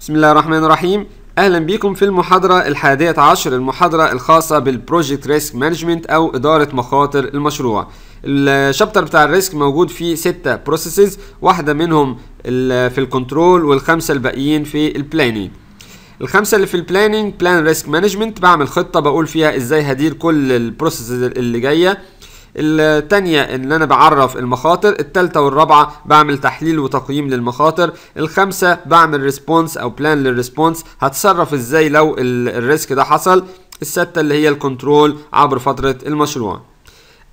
بسم الله الرحمن الرحيم اهلا بيكم في المحاضرة الحادية عشر المحاضرة الخاصة بالبروجكت ريسك مانجمنت او ادارة مخاطر المشروع الشابتر بتاع الريسك موجود فيه ستة بروسيسز واحدة منهم في الكنترول والخمسة الباقيين في البلانينج الخمسه اللي في البلاننج بلان ريسك مانجمنت بعمل خطه بقول فيها ازاي هدير كل البروسيسز اللي جايه الثانية ان انا بعرف المخاطر الثالثة والرابعة بعمل تحليل وتقييم للمخاطر الخامسة بعمل ريسبونس او بلان للريسبونس هتصرف ازاي لو الريسك ده حصل الستة اللي هي الكنترول عبر فترة المشروع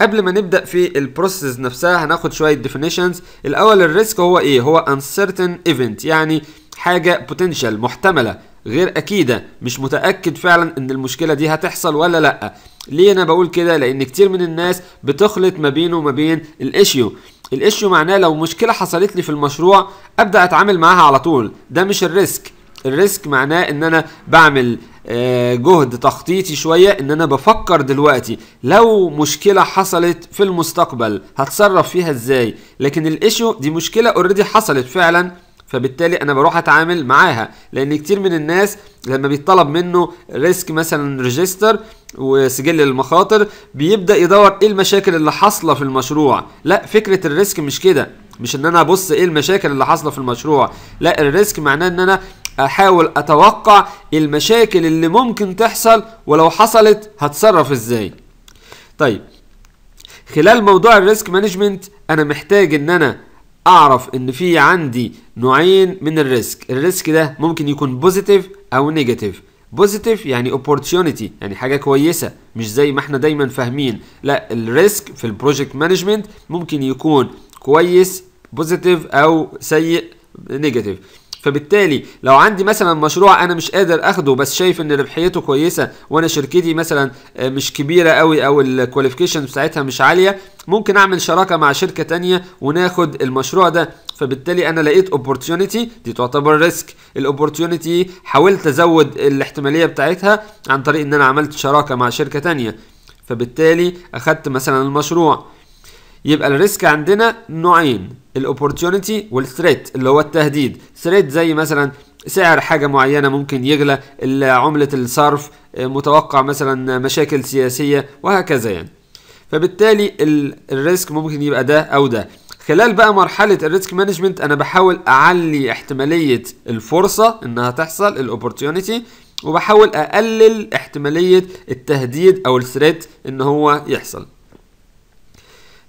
قبل ما نبدا في البروسيس نفسها هناخد شويه ديفينيشنز الاول الريسك هو ايه هو uncertain event يعني حاجه potential محتمله غير اكيده مش متاكد فعلا ان المشكله دي هتحصل ولا لا ليه انا بقول كده لان كتير من الناس بتخلط ما بينه وما بين الايشيو الايشيو معناه لو مشكله حصلت لي في المشروع ابدا اتعامل معاها على طول ده مش الريسك الريسك معناه ان انا بعمل آه، جهد تخطيطي شوية ان انا بفكر دلوقتي لو مشكلة حصلت في المستقبل هتصرف فيها ازاي لكن الاشيو دي مشكلة اوريدي حصلت فعلا فبالتالي انا بروح اتعامل معاها لان كتير من الناس لما بيطلب منه ريسك مثلا ريجستر وسجل المخاطر بيبدا يدور ايه المشاكل اللي حاصله في المشروع لا فكره الريسك مش كده مش ان انا ابص ايه المشاكل اللي حاصله في المشروع لا الريسك معناه ان انا احاول اتوقع المشاكل اللي ممكن تحصل ولو حصلت هتصرف ازاي طيب خلال موضوع الريسك مانجمنت انا محتاج ان انا اعرف ان في عندي نوعين من الريسك الريسك ده ممكن يكون بوزيتيف او نيجاتيف بوزيتيف يعني اوبورتيونيتي يعني حاجه كويسه مش زي ما احنا دايما فاهمين لا الريسك في البروجكت مانجمنت ممكن يكون كويس بوزيتيف او سيء نيجاتيف فبالتالي لو عندي مثلا مشروع انا مش قادر اخده بس شايف ان ربحيته كويسه وانا شركتي مثلا آه، مش كبيره قوي او الكواليفيكيشن بتاعتها مش عاليه ممكن اعمل شراكه مع شركه تانية وناخد المشروع ده فبالتالي انا لقيت اوبورتيونيتي دي تعتبر ريسك الاوبورتيونيتي حاولت ازود الاحتماليه بتاعتها عن طريق ان انا عملت شراكه مع شركه تانية فبالتالي اخدت مثلا المشروع يبقى الريسك عندنا نوعين الاوبورتيونيتي والثريت اللي هو التهديد ثريت زي مثلا سعر حاجة معينة ممكن يغلى عملة الصرف آه، متوقع مثلا مشاكل سياسية وهكذا يعني فبالتالي الريسك ممكن يبقى ده أو ده خلال بقى مرحلة الريسك مانجمنت أنا بحاول أعلي احتمالية الفرصة إنها تحصل الأوبورتيونيتي وبحاول أقلل احتمالية التهديد أو الثريت إن هو يحصل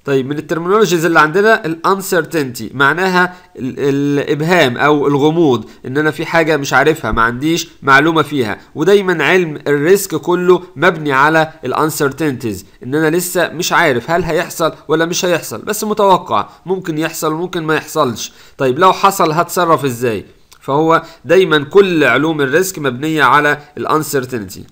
طيب من الترمينولوجيز اللي عندنا الانسرتينتي معناها الابهام او الغموض ان انا في حاجه مش عارفها ما عنديش معلومه فيها ودايما علم الريسك كله مبني على الانسرتينتيز ان انا لسه مش عارف هل هيحصل ولا مش هيحصل بس متوقع ممكن يحصل وممكن ما يحصلش طيب لو حصل هتصرف ازاي فهو دايما كل علوم الريسك مبنيه على الانسرتينتي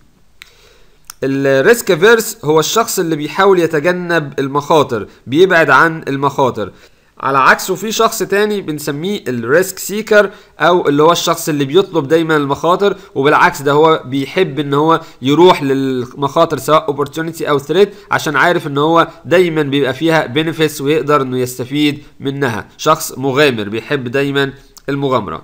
الريسك فيرس هو الشخص اللي بيحاول يتجنب المخاطر بيبعد عن المخاطر على عكسه في شخص تاني بنسميه الريسك سيكر او اللي هو الشخص اللي بيطلب دايما المخاطر وبالعكس ده هو بيحب ان هو يروح للمخاطر سواء اوبورتونيتي او ثريت عشان عارف ان هو دايما بيبقى فيها بينيفيتس ويقدر انه يستفيد منها شخص مغامر بيحب دايما المغامره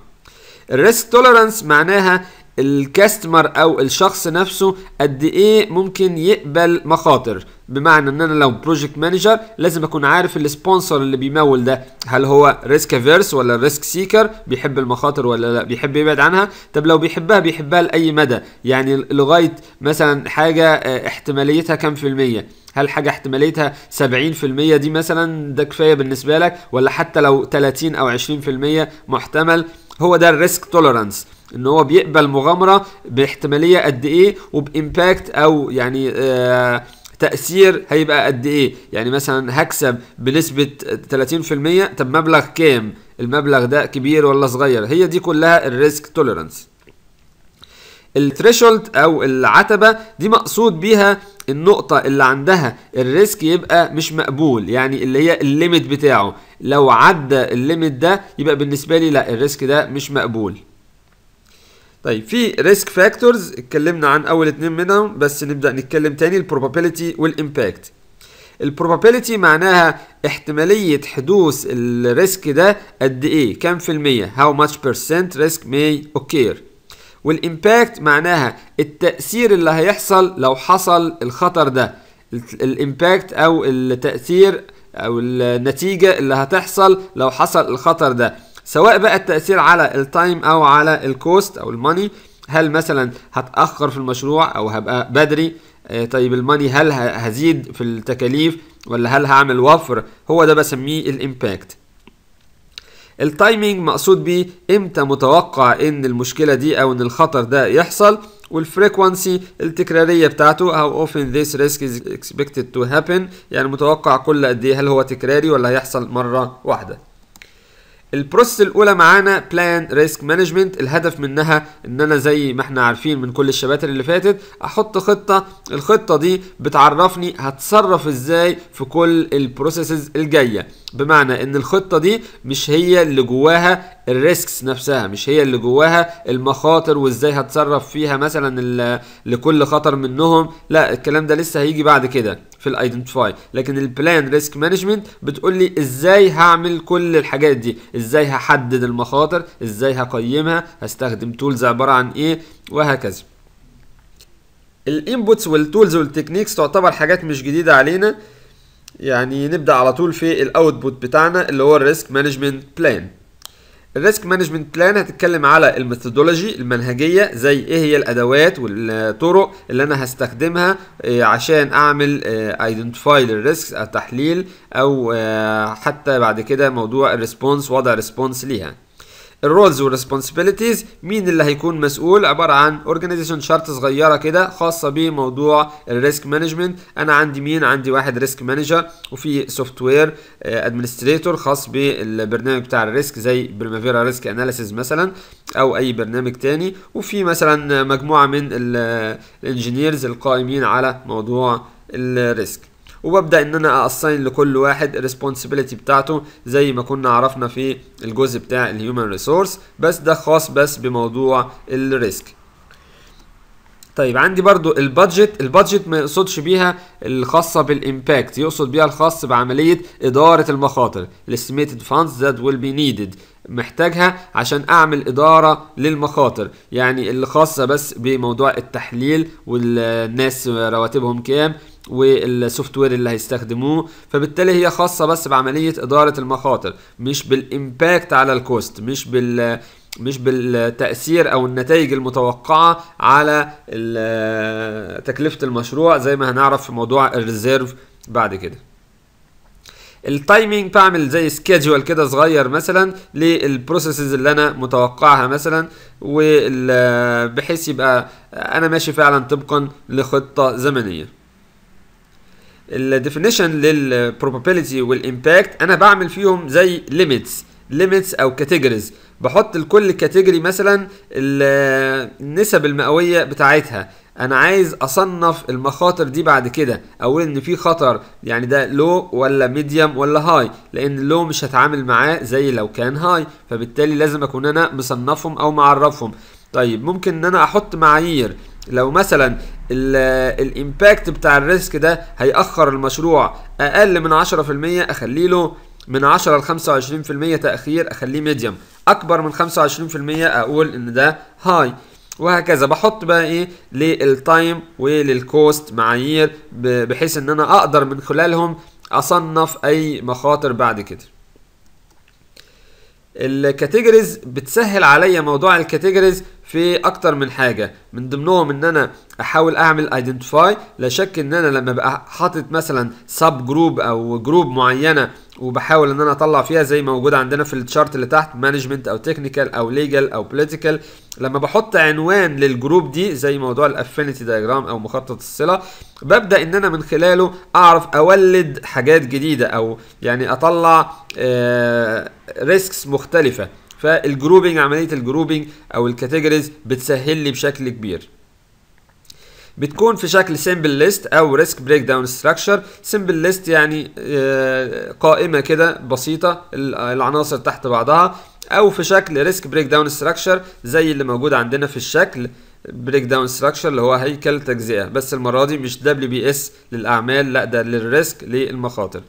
الريسك توليرانس معناها الكاستمر او الشخص نفسه قد ايه ممكن يقبل مخاطر بمعنى ان انا لو بروجكت مانجر لازم اكون عارف السبونسر اللي بيمول ده هل هو ريسك افيرس ولا ريسك سيكر بيحب المخاطر ولا لا بيحب يبعد عنها طب لو بيحبها بيحبها لاي مدى يعني لغايه مثلا حاجه آه، احتماليتها كام في الميه هل حاجة احتماليتها 70% دي مثلا ده كفاية بالنسبة لك ولا حتى لو 30 أو 20% محتمل هو ده الريسك توليرانس ان هو بيقبل مغامره باحتماليه قد ايه وبامباكت او يعني آه تأثير هيبقى قد ايه يعني مثلا هكسب بنسبة 30% طب مبلغ كام المبلغ ده كبير ولا صغير هي دي كلها الريسك توليرانس الثريشولد او العتبه دي مقصود بيها النقطة اللي عندها الريسك يبقى مش مقبول يعني اللي هي الليميت بتاعه لو عدى الليميت ده يبقى بالنسبة لي لا الريسك ده مش مقبول طيب في ريسك فاكتورز اتكلمنا عن اول اتنين منهم بس نبدا نتكلم تاني البروبابيلتي والامباكت البروبابيلتي معناها احتمالية حدوث الريسك ده قد ايه كام في المية how much percent risk may occur والامباكت معناها التأثير اللي هيحصل لو حصل الخطر ده الامباكت او التأثير او النتيجة اللي هتحصل لو حصل الخطر ده سواء بقى التأثير على التايم أو على الكوست أو الماني هل مثلا هتأخر في المشروع أو هبقى بدري آه، طيب الماني هل هزيد في التكاليف ولا هل هعمل وفر هو ده بسميه الامباكت التايمينج مقصود بيه امتى متوقع ان المشكلة دي او ان الخطر ده يحصل والفريكوانسي التكرارية بتاعته how often this risk is expected to happen يعني متوقع كل قد ايه هل هو تكراري ولا هيحصل مرة واحدة البروسس الاولى معانا بلان ريسك مانجمنت الهدف منها ان انا زي ما احنا عارفين من كل الشباتر اللي فاتت احط خطه الخطه دي بتعرفني هتصرف ازاي في كل البروسيسز الجايه بمعنى ان الخطه دي مش هي اللي جواها الريسكس نفسها مش هي اللي جواها المخاطر وازاي هتصرف فيها مثلا لكل خطر منهم لا الكلام ده لسه هيجي بعد كده في الايدنتيفاي لكن البلان ريسك مانجمنت بتقول لي ازاي هعمل كل الحاجات دي ازاي هحدد المخاطر ازاي هقيمها هستخدم تولز عباره عن ايه وهكذا الانبوتس والتولز والتكنيكس تعتبر حاجات مش جديده علينا يعني نبدا على طول في الاوتبوت بتاعنا اللي هو الريسك مانجمنت بلان الريسك مانجمنت بلان هتتكلم على الميثودولوجي المنهجيه زي ايه هي الادوات والطرق اللي انا هستخدمها آه، عشان اعمل ايدنتيفاي آه، للريسك تحليل او آه، حتى بعد كده موضوع الريسبونس وضع ريسبونس ليها الرولز والريسبونسبيلتيز مين اللي هيكون مسؤول عباره عن اورجانيزيشن شارت صغيره كده خاصه بموضوع الريسك مانجمنت انا عندي مين عندي واحد ريسك مانجر وفي سوفت وير ادمنستريتور خاص بالبرنامج بتاع الريسك زي بريمافيرا ريسك اناليسيز مثلا او اي برنامج تاني وفي مثلا مجموعه من الانجينيرز القائمين على موضوع الريسك وببدا ان انا اساين لكل واحد الريسبونسبيلتي بتاعته زي ما كنا عرفنا في الجزء بتاع الهيومن ريسورس بس ده خاص بس بموضوع الريسك طيب عندي برضو البادجت البادجت ما يقصدش بيها الخاصه بالامباكت يقصد بيها الخاص بعمليه اداره المخاطر الاستيميتد فاندز ذات ويل بي نيدد محتاجها عشان اعمل اداره للمخاطر يعني اللي خاصه بس بموضوع التحليل والناس رواتبهم كام والسوفت وير اللي هيستخدموه فبالتالي هي خاصه بس بعمليه اداره المخاطر مش بالامباكت على الكوست مش بال مش بالتأثير أو النتائج المتوقعة على تكلفة المشروع زي ما هنعرف في موضوع الريزيرف بعد كده التايمينج بعمل زي سكيدجول كده صغير مثلا للبروسيسز اللي انا متوقعها مثلا وبحيث يبقى انا ماشي فعلا طبقا لخطه زمنيه الديفينيشن للبروبابيلتي والامباكت انا بعمل فيهم زي ليميتس ليميتس او كاتيجوريز بحط لكل كاتيجوري مثلا النسب المئويه بتاعتها انا عايز اصنف المخاطر دي بعد كده اقول ان في خطر يعني ده لو ولا ميديوم ولا هاي لان لو مش هتعامل معاه زي لو كان هاي فبالتالي لازم اكون انا مصنفهم او معرفهم طيب ممكن ان انا احط معايير لو مثلا الامباكت بتاع الريسك ده هيأخر المشروع اقل من 10% اخلي له من 10 ل 25% تأخير اخليه ميديوم اكبر من 25% اقول ان ده هاي وهكذا بحط بقى ايه للتايم وللكوست معايير بحيث ان انا اقدر من خلالهم اصنف اي مخاطر بعد كده الكاتيجوريز بتسهل عليا موضوع الكاتيجوريز في اكتر من حاجه من ضمنهم ان انا احاول اعمل ايدنتيفاي لا شك ان انا لما ببقى حاطط مثلا سب جروب او جروب معينه وبحاول ان انا اطلع فيها زي ما موجود عندنا في التشارت اللي تحت مانجمنت او تكنيكال او ليجل او بوليتيكال لما بحط عنوان للجروب دي زي موضوع الافينيتي دايجرام او مخطط الصله ببدا ان انا من خلاله اعرف اولد حاجات جديده او يعني اطلع ريسكس آه، مختلفه فالجروبنج عمليه الجروبنج او الكاتيجوريز بتسهل لي بشكل كبير بتكون في شكل سيمبل ليست او ريسك بريك داون ستراكشر سيمبل ليست يعني آه، قائمه كده بسيطه العناصر تحت بعضها او في شكل ريسك بريك داون ستراكشر زي اللي موجود عندنا في الشكل بريك داون ستراكشر اللي هو هيكل تجزئه بس المره دي مش دبليو بي اس للاعمال لا ده للريسك للمخاطر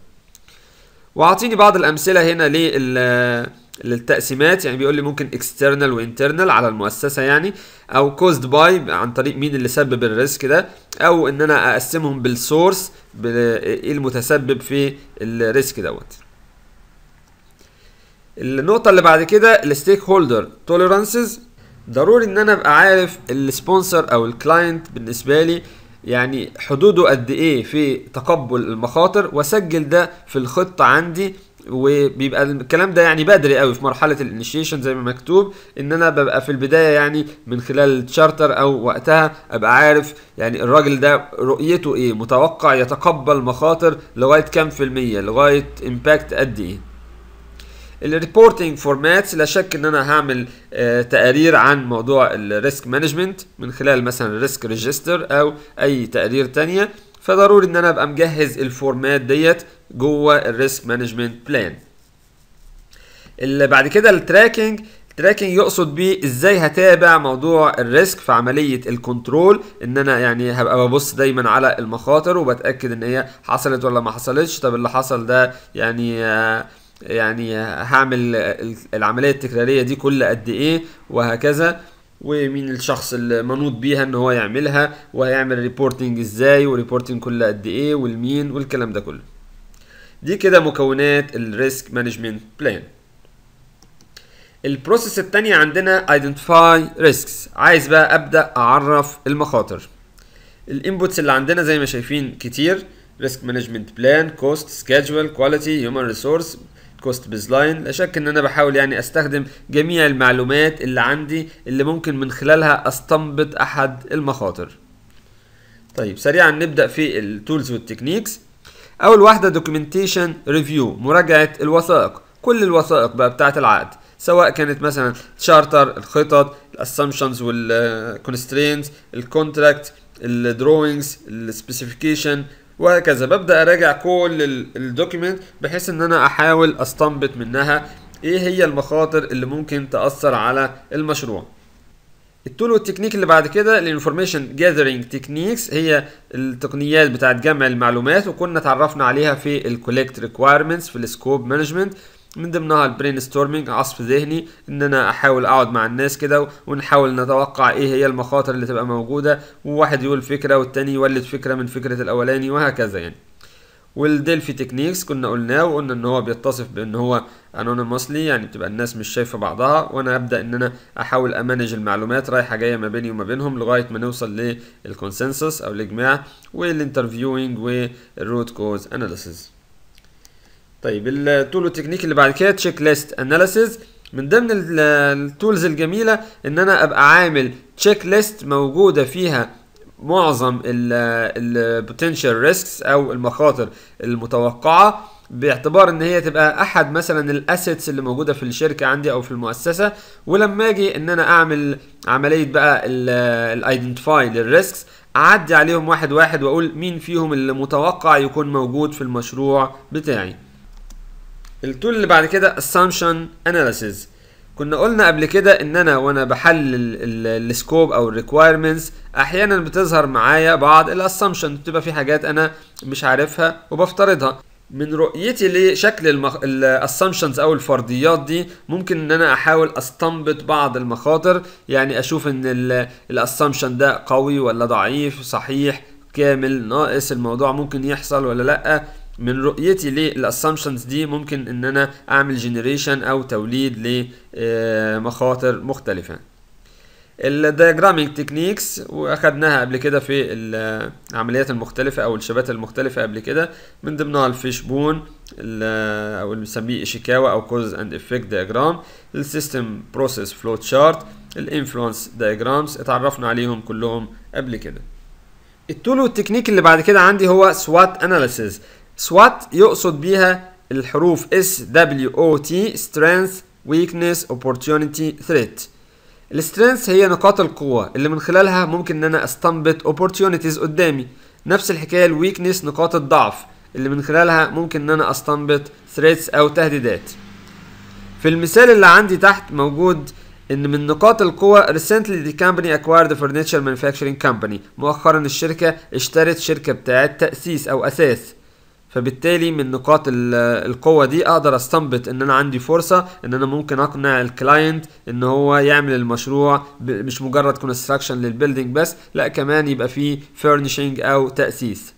واعطيني بعض الامثله هنا لل للتقسيمات يعني بيقول لي ممكن اكسترنال وانترنال على المؤسسه يعني او كوزد باي عن طريق مين اللي سبب الريسك ده او ان انا اقسمهم بالسورس ايه المتسبب في الريسك دوت النقطه اللي بعد كده الستيك هولدر توليرانسز ضروري ان انا ابقى عارف السبونسر او الكلاينت بالنسبه لي يعني حدوده قد ايه في تقبل المخاطر واسجل ده في الخطه عندي وبيبقى الكلام ده يعني بدري قوي في مرحله الانيشيشن زي ما مكتوب ان انا ببقى في البدايه يعني من خلال التشارتر او وقتها ابقى عارف يعني الراجل ده رؤيته ايه متوقع يتقبل مخاطر لغايه كام في الميه لغايه امباكت قد ايه الريبورتنج فورمات لا شك ان انا هعمل آه تقارير عن موضوع الريسك مانجمنت من خلال مثلا الريسك ريجستر او اي تقارير تانية فضروري ان انا ابقى مجهز الفورمات ديت جوه الريسك مانجمنت بلان اللي بعد كده التراكنج التراكنج يقصد بيه ازاي هتابع موضوع الريسك في عمليه الكنترول ان انا يعني هبقى ببص دايما على المخاطر وبتاكد ان هي حصلت ولا ما حصلتش طب اللي حصل ده يعني يعني هعمل العملية التكرارية دي كل قد ايه وهكذا ومين الشخص اللي منوط بيها ان هو يعملها وهيعمل ريبورتنج ازاي وريبورتنج كل قد ايه والمين والكلام ده كله دي كده مكونات الريسك مانجمنت بلان البروسيس التانية عندنا identify risks عايز بقى ابدا اعرف المخاطر الانبوتس اللي عندنا زي ما شايفين كتير ريسك مانجمنت بلان كوست سكادجول كواليتي هيومن ريسورس كوست بيز لاين لا شك ان انا بحاول يعني استخدم جميع المعلومات اللي عندي اللي ممكن من خلالها استنبط احد المخاطر طيب سريعا نبدا في التولز والتكنيكس اول واحده دوكيومنتيشن ريفيو مراجعه الوثائق كل الوثائق بقى بتاعه العقد سواء كانت مثلا تشارتر الخطط الاسامبشنز والكونسترينت الكونتراكت الدروينجز السبيسيفيكيشن وهكذا ببدا اراجع كل الدوكيمنت بحيث ان انا احاول استنبط منها ايه هي المخاطر اللي ممكن تاثر على المشروع التول والتكنيك اللي بعد كده الانفورميشن جاذرينج تكنيكس هي التقنيات بتاعه جمع المعلومات وكنا اتعرفنا عليها في الكولكت ريكوايرمنتس في السكوب مانجمنت من ضمنها البرين ستورمنج عصف ذهني ان انا احاول اقعد مع الناس كده ونحاول نتوقع ايه هي المخاطر اللي تبقى موجوده وواحد يقول فكره والتاني يولد فكره من فكره الاولاني وهكذا يعني والديلفي تكنيكس كنا قلناه وقلنا ان هو بيتصف بان هو انونيموسلي يعني بتبقى الناس مش شايفه بعضها وانا ابدا ان انا احاول امانج المعلومات رايحه جايه ما بيني وما بينهم لغايه ما نوصل للكونسنسس او الاجماع والانترفيوينج والروت كوز اناليسيز طيب التول والتكنيك اللي بعد كده تشيك ليست اناليسيز من ضمن التولز الجميله ان انا ابقى عامل تشيك ليست موجوده فيها معظم البوتنشال ريسكس او المخاطر المتوقعه باعتبار ان هي تبقى احد مثلا الاسيتس اللي موجوده في الشركه عندي او في المؤسسه ولما اجي ان انا اعمل عمليه بقى الايدنتيفاي للريسكس اعدي عليهم واحد واحد واقول مين فيهم اللي متوقع يكون موجود في المشروع بتاعي التول اللي بعد كده assumption analysis كنا قلنا قبل كده ان انا وانا بحلل السكوب او الريكويرمنتس احيانا بتظهر معايا بعض الاسامبشن بتبقى في حاجات انا مش عارفها وبفترضها من رؤيتي لشكل المخ... الاسامبشنز او الفرضيات دي ممكن ان انا احاول استنبط بعض المخاطر يعني اشوف ان الاسامبشن ده قوي ولا ضعيف صحيح كامل ناقص الموضوع ممكن يحصل ولا لا من رؤيتي للاسامبشنز دي ممكن ان انا اعمل جنريشن او توليد لمخاطر آه، مختلفه الدياجرامينج تكنيكس واخدناها قبل كده في العمليات المختلفة او الشبات المختلفة قبل كده من ضمنها الفيش بون او اللي بنسميه ايشيكاوا او كوز اند افكت دياجرام السيستم بروسيس فلو تشارت الانفلونس دياجرامز اتعرفنا عليهم كلهم قبل كده التول والتكنيك اللي بعد كده عندي هو سوات اناليسيز SWOT يقصد بيها الحروف S W O T Strength Weakness Opportunity Threat السترينث هي نقاط القوة اللي من خلالها ممكن ان انا استنبط opportunities قدامي نفس الحكاية الويكنس نقاط الضعف اللي من خلالها ممكن ان انا استنبط threats او تهديدات في المثال اللي عندي تحت موجود ان من نقاط القوة recently the company acquired a furniture manufacturing company مؤخرا الشركة اشترت شركة بتاعت تأسيس او اساس فبالتالي من نقاط القوة دي اقدر استنبط ان انا عندي فرصة ان انا ممكن اقنع الكلاينت ان هو يعمل المشروع مش مجرد كونستراكشن للبيلدينج بس لا كمان يبقى فيه فيرنشنج او تأسيس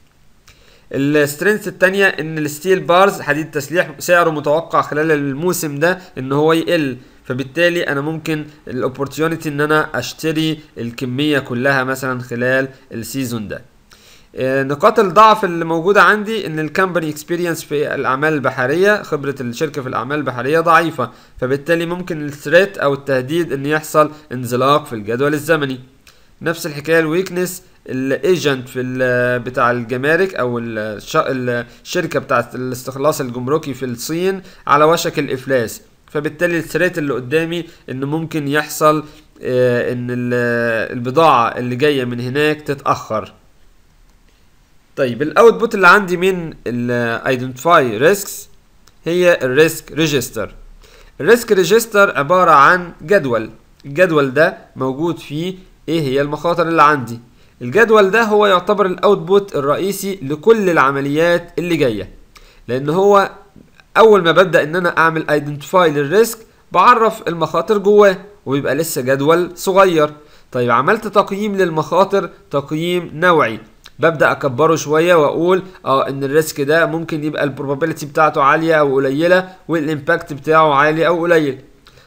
السترينث التانية ان الستيل بارز حديد التسليح سعره متوقع خلال الموسم ده ان هو يقل فبالتالي انا ممكن الاوبورتيونيتي ان انا اشتري الكمية كلها مثلا خلال السيزون ده آه، نقاط الضعف اللي موجودة عندي ان الكمباني اكسبيرينس في الاعمال البحرية خبرة الشركة في الاعمال البحرية ضعيفة فبالتالي ممكن الثريت او التهديد ان يحصل انزلاق في الجدول الزمني نفس الحكاية الويكنس الايجنت في بتاع الجمارك او الشركة بتاعة الاستخلاص الجمركي في الصين على وشك الافلاس فبالتالي الثريت اللي قدامي ان ممكن يحصل آه، ان البضاعة اللي جاية من هناك تتأخر طيب الاوتبوت اللي عندي من الايدنتيفاي ريسكس هي الريسك ريجستر الريسك ريجستر عبارة عن جدول الجدول ده موجود فيه ايه هي المخاطر اللي عندي الجدول ده هو يعتبر الاوتبوت الرئيسي لكل العمليات اللي جاية لان هو اول ما ببدأ ان انا اعمل ايدنتيفاي للريسك بعرف المخاطر جواه وبيبقى لسه جدول صغير طيب عملت تقييم للمخاطر تقييم نوعي ببدا اكبره شويه واقول اه ان الريسك ده ممكن يبقى البروبابيلتي بتاعته عاليه او قليله والامباكت بتاعه عالي او قليل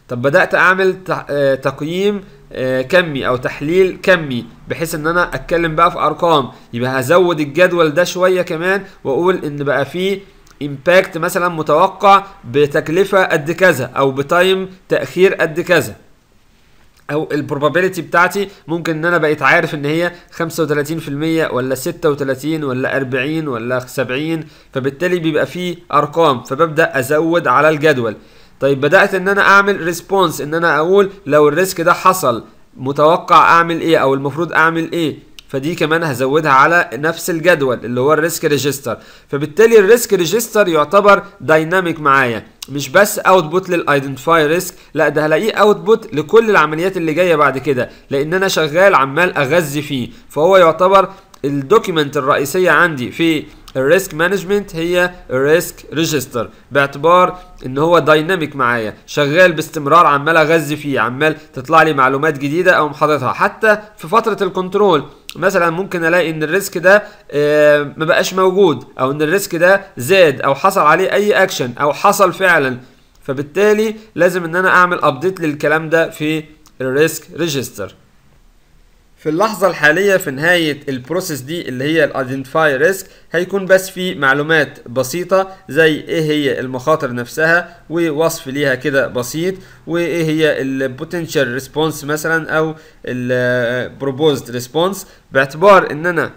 طب بدات اعمل آه، تقييم آه، كمي او تحليل كمي بحيث ان انا اتكلم بقى في ارقام يبقى هزود الجدول ده شويه كمان واقول ان بقى فيه امباكت مثلا متوقع بتكلفه قد كذا او بتايم تاخير قد كذا او البروبابيلتي بتاعتي ممكن ان انا بقيت عارف ان هي 35% ولا 36 ولا 40 ولا 70 فبالتالي بيبقى فيه ارقام فببدا ازود على الجدول طيب بدات ان انا اعمل ريسبونس ان انا اقول لو الريسك ده حصل متوقع اعمل ايه او المفروض اعمل ايه فدي كمان هزودها على نفس الجدول اللي هو الريسك ريجستر فبالتالي الريسك ريجستر يعتبر دايناميك معايا مش بس اوتبوت للايدنتيفاي ريسك لا ده هلاقيه اوتبوت لكل العمليات اللي جايه بعد كده لان انا شغال عمال اغذي فيه فهو يعتبر الدوكيمنت الرئيسيه عندي في الريسك مانجمنت هي الريسك ريجستر باعتبار ان هو دايناميك معايا شغال باستمرار عمال اغذي فيه عمال تطلع لي معلومات جديده او حاططها حتى في فتره الكنترول مثلا ممكن الاقي ان الريسك ده آه، ما بقاش موجود او ان الريسك ده زاد او حصل عليه اي اكشن او حصل فعلا فبالتالي لازم ان انا اعمل ابديت للكلام ده في الريسك ريجستر في اللحظة الحالية في نهاية البروسيس دي اللي هي الايدنتيفاي ريسك هيكون بس في معلومات بسيطة زي ايه هي المخاطر نفسها ووصف ليها كده بسيط وايه هي البوتنشال ريسبونس مثلا او البروبوزد ريسبونس باعتبار ان انا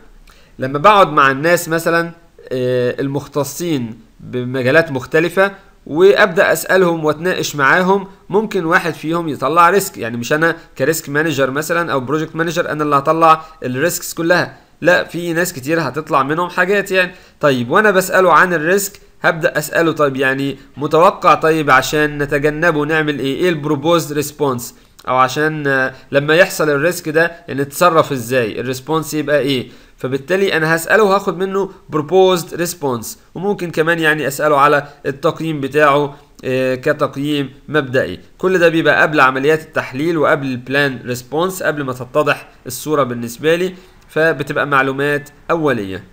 لما بقعد مع الناس مثلا آه، المختصين بمجالات مختلفة وابدا اسالهم واتناقش معاهم ممكن واحد فيهم يطلع ريسك يعني مش انا كريسك مانجر مثلا او بروجكت مانجر انا اللي هطلع الريسكس كلها لا في ناس كتير هتطلع منهم حاجات يعني طيب وانا بساله عن الريسك هبدا اساله طيب يعني متوقع طيب عشان نتجنبه نعمل ايه ايه البروبوزد ريسبونس او عشان آه، لما يحصل الريسك ده نتصرف ازاي الريسبونس يبقى ايه فبالتالي انا هساله وهاخد منه بروبوزد ريسبونس وممكن كمان يعني اساله على التقييم بتاعه آه، كتقييم مبدئي كل ده بيبقى قبل عمليات التحليل وقبل البلان ريسبونس قبل ما تتضح الصوره بالنسبه لي فبتبقى معلومات اوليه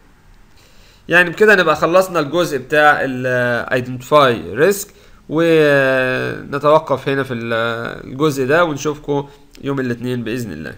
يعني بكده نبقى خلصنا الجزء بتاع الايدنتيفاي آه، ريسك ونتوقف هنا في الجزء ده ونشوفكم يوم الاثنين باذن الله